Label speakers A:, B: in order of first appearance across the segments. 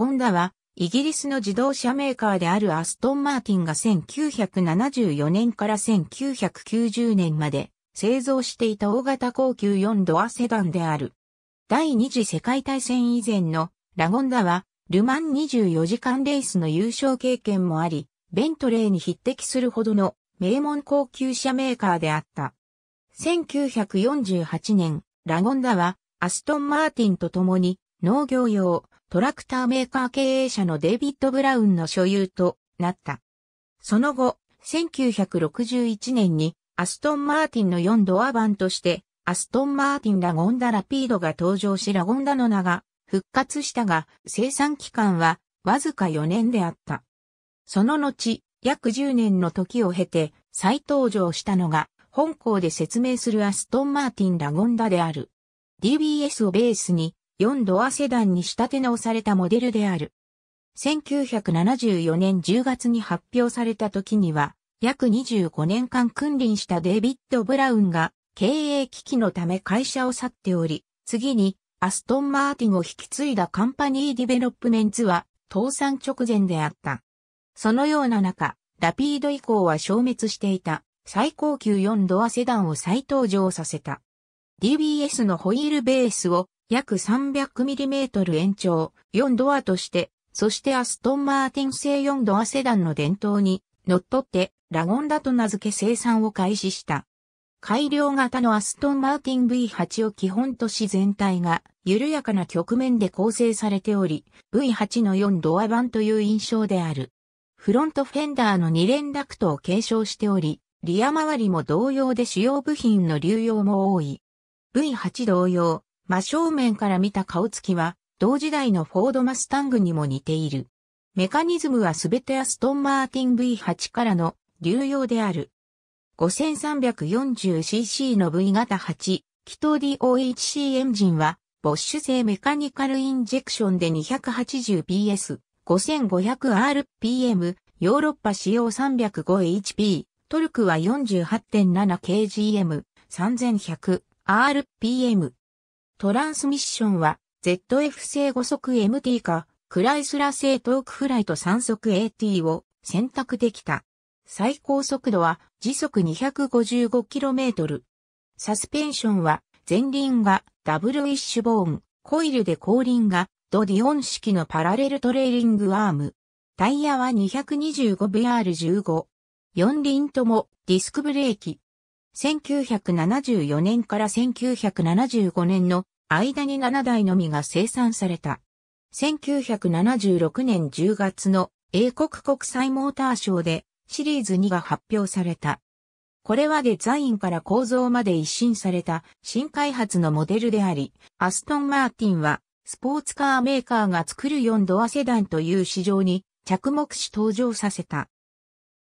A: ホンダは、イギリスの自動車メーカーであるアストンマーティンが1974年から1990年まで製造していた大型高級4ドアセダンである。第二次世界大戦以前のラゴンダは、ルマン24時間レースの優勝経験もあり、ベントレーに匹敵するほどの名門高級車メーカーであった。1948年、ラゴンダはアストンマーティンと共に農業用、トラクターメーカー経営者のデイビッド・ブラウンの所有となった。その後、1961年にアストン・マーティンの4ドア版として、アストン・マーティン・ラゴンダ・ラピードが登場しラゴンダの名が復活したが、生産期間はわずか4年であった。その後、約10年の時を経て再登場したのが、本校で説明するアストン・マーティン・ラゴンダである。DBS をベースに4ドアセダンに仕立て直されたモデルである。1974年10月に発表された時には、約25年間君臨したデイビッド・ブラウンが経営危機のため会社を去っており、次にアストン・マーティンを引き継いだカンパニー・ディベロップメンツは倒産直前であった。そのような中、ラピード以降は消滅していた最高級4ドアセダンを再登場させた。DBS のホイールベースを約 300mm 延長、4ドアとして、そしてアストンマーティン製4ドアセダンの伝統に、乗っ取って、ラゴンダと名付け生産を開始した。改良型のアストンマーティン V8 を基本とし全体が緩やかな局面で構成されており、V8 の4ドア版という印象である。フロントフェンダーの2連ダクトを継承しており、リア周りも同様で主要部品の流用も多い。V8 同様、真正面から見た顔つきは、同時代のフォードマスタングにも似ている。メカニズムはすべてアストンマーティン V8 からの流用である。5340cc の V 型8、気筒 DOHC エンジンは、ボッシュ製メカニカルインジェクションで 280PS、5500rpm、ヨーロッパ仕様 305HP、トルクは 48.7kgm、3100rpm、トランスミッションは ZF 製5速 MT かクライスラ製トークフライト3速 AT を選択できた。最高速度は時速 255km。サスペンションは前輪がダブルウィッシュボーン、コイルで後輪がドディオン式のパラレルトレーリングアーム。タイヤは 225BR15。4輪ともディスクブレーキ。1974年から1975年の間に7台のみが生産された。1976年10月の英国国際モーターショーでシリーズ2が発表された。これはデザインから構造まで一新された新開発のモデルであり、アストン・マーティンはスポーツカーメーカーが作る4ドアセダンという市場に着目し登場させた。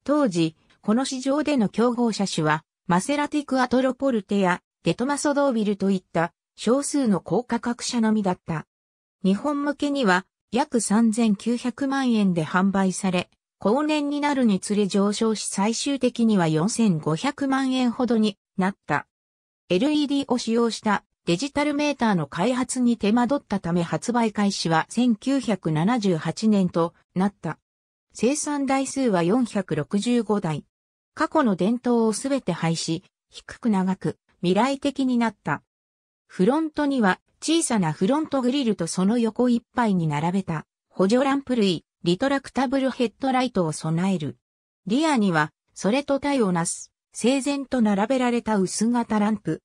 A: 当時、この市場での競合車種はマセラティクアトロポルテやデトマソドービルといった少数の高価格車のみだった。日本向けには約3900万円で販売され、後年になるにつれ上昇し最終的には4500万円ほどになった。LED を使用したデジタルメーターの開発に手間取ったため発売開始は1978年となった。生産台数は465台。過去の伝統をすべて廃止、低く長く、未来的になった。フロントには小さなフロントグリルとその横いっぱいに並べた補助ランプ類、リトラクタブルヘッドライトを備える。リアにはそれと対をなす、整然と並べられた薄型ランプ。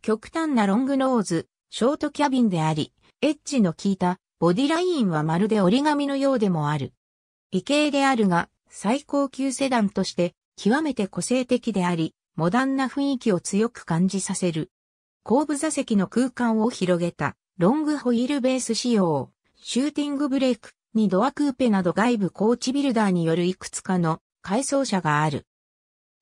A: 極端なロングノーズ、ショートキャビンであり、エッジの効いたボディラインはまるで折り紙のようでもある。異形であるが、最高級セダンとして極めて個性的であり、モダンな雰囲気を強く感じさせる。後部座席の空間を広げた、ロングホイールベース仕様、シューティングブレーク、にドアクーペなど外部コーチビルダーによるいくつかの改装車がある。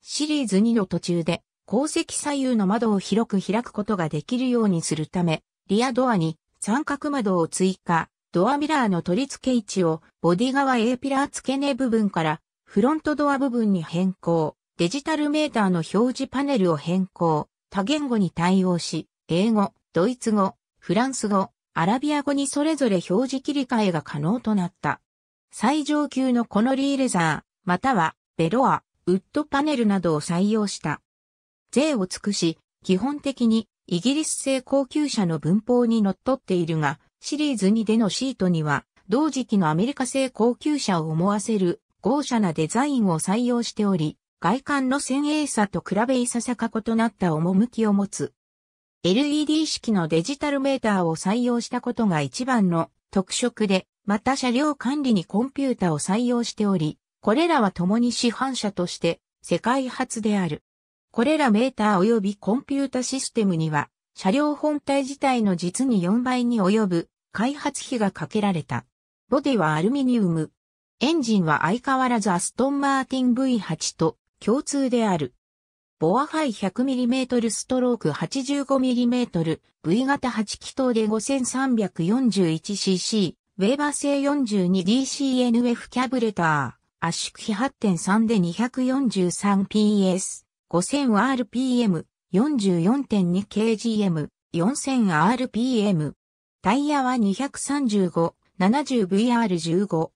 A: シリーズ2の途中で、後席左右の窓を広く開くことができるようにするため、リアドアに三角窓を追加、ドアミラーの取り付け位置をボディ側 A ピラー付け根部分からフロントドア部分に変更、デジタルメーターの表示パネルを変更、多言語に対応し、英語、ドイツ語、フランス語、アラビア語にそれぞれ表示切り替えが可能となった。最上級のこのリーレザー、またはベロア、ウッドパネルなどを採用した。税を尽くし、基本的にイギリス製高級車の文法に則っているが、シリーズ2でのシートには、同時期のアメリカ製高級車を思わせる豪奢なデザインを採用しており、外観の先鋭さと比べいささか異なった趣を持つ。LED 式のデジタルメーターを採用したことが一番の特色で、また車両管理にコンピュータを採用しており、これらは共に市販車として世界初である。これらメーター及びコンピュータシステムには、車両本体自体の実に4倍に及ぶ開発費がかけられた。ボディはアルミニウム、エンジンは相変わらずアストンマーティン V8 と共通である。ボアハイ 100mm ストローク 85mm V 型8気筒で 5341cc ウェーバー製 42DCNF キャブレター圧縮比8.3で 243PS 5000rpm 44.2kgm 4000rpm タイヤは 235-70VR15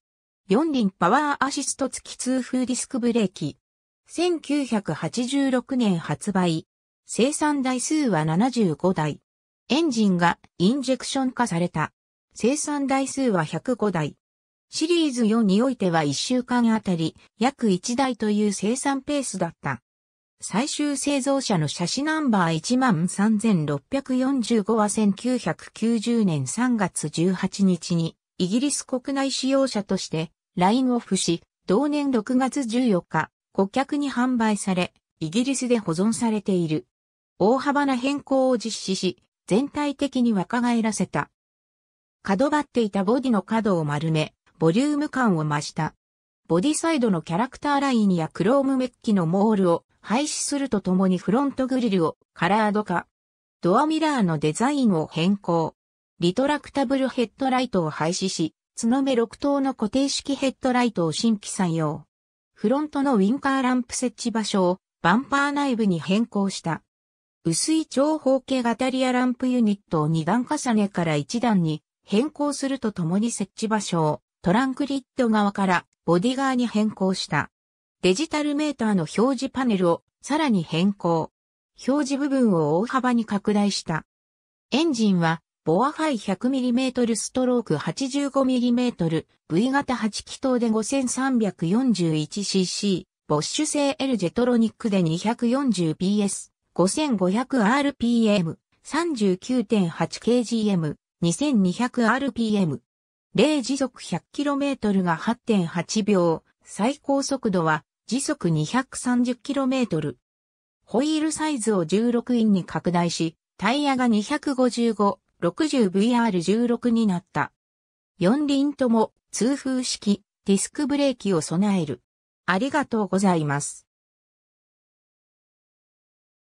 A: 4輪パワーアシスト付き通風ディスクブレーキ。1986年発売。生産台数は75台。エンジンがインジェクション化された。生産台数は105台。シリーズ4においては1週間あたり約1台という生産ペースだった。最終製造者の車種ナンバー13645は1990年3月18日にイギリス国内使用車としてラインオフし、同年6月14日、顧客に販売され、イギリスで保存されている。大幅な変更を実施し、全体的に若返らせた。角張っていたボディの角を丸め、ボリューム感を増した。ボディサイドのキャラクターラインやクロームメッキのモールを廃止するとともにフロントグリルをカラード化。ドアミラーのデザインを変更。リトラクタブルヘッドライトを廃止し、角目6等の固定式ヘッドライトを新規採用。フロントのウィンカーランプ設置場所をバンパー内部に変更した。薄い長方形型リアランプユニットを2段重ねから1段に変更するとともに設置場所をトランクリッド側からボディ側に変更した。デジタルメーターの表示パネルをさらに変更。表示部分を大幅に拡大した。エンジンはボアファイ 100mm ストローク 85mm V 型8気筒で 5341cc ボッシュ製 L ジェトロニックで 240PS 5500rpm 39.8kgm 2200rpm 0時速 100km が8.8秒最高速度は時速 230km ホイールサイズを16インに拡大しタイヤが255 60VR16 になった。4輪とも通風式ディスクブレーキを備える。ありがとうございます。